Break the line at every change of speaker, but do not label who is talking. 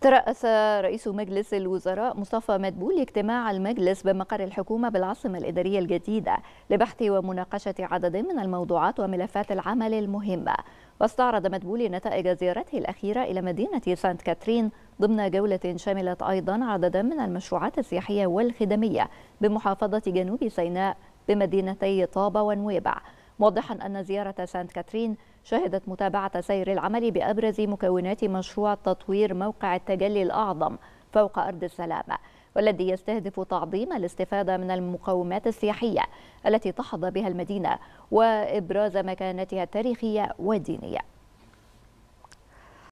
ترأس رئيس مجلس الوزراء مصطفى مدبول اجتماع المجلس بمقر الحكومة بالعاصمة الإدارية الجديدة لبحث ومناقشة عدد من الموضوعات وملفات العمل المهمة واستعرض مدبول نتائج زيارته الأخيرة إلى مدينة سانت كاترين ضمن جولة شملت أيضا عددا من المشروعات السياحية والخدمية بمحافظة جنوب سيناء بمدينتي طابة ونويبع موضحا أن زيارة سانت كاترين شهدت متابعة سير العمل بأبرز مكونات مشروع تطوير موقع التجلي الأعظم فوق أرض السلامة والذي يستهدف تعظيم الاستفادة من المقومات السياحية التي تحظى بها المدينة وإبراز مكانتها التاريخية والدينية